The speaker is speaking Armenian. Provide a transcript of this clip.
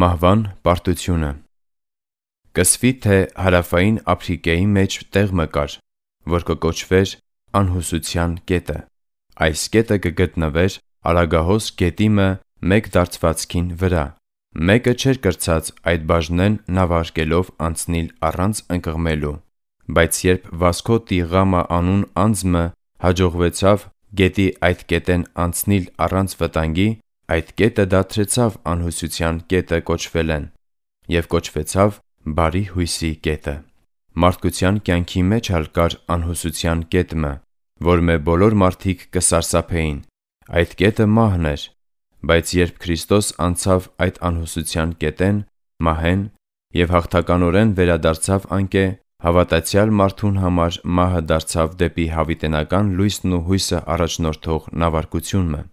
Մահվան պարտությունը Կսվի, թե հարավային Աֆրիկայի մեջ տեղ մկար, որ կկոչվեր անհուսության կետը։ Այս կետը կգտնվեր Արագահոս գետի մը մեկ դարձվածքին վրա։ Մեկը չէր կրծած այդ բաժնեն նավարկելով անցնիլ առանց ընկղմելու, բայց երբ Վասկո Տիգամա անուն անձը հաջողվեցավ գետի այդ կետեն անցնիլ առանց վտանգի, Այդ կետը դադարեցավ անհուսության կետը կոչվելեն և կոչվեցավ բարի հույսի կետը։ Մարդկության կյանքի մեջ էլ կար անհուսության կետմը, որ մեր բոլոր մարդիկ կսարսափեին։ Այդ կետը մահն էր։ Բայց երբ Քրիստոս անցավ այդ անհուսության կետեն, մահեն, եւ հաղթականորեն վերադարձավ անկե, հավատացյալ մարդուն համար մահը դարձավ դեպի հավիտենական լույսն ու հույսը առաջնորդող նավարկությունը։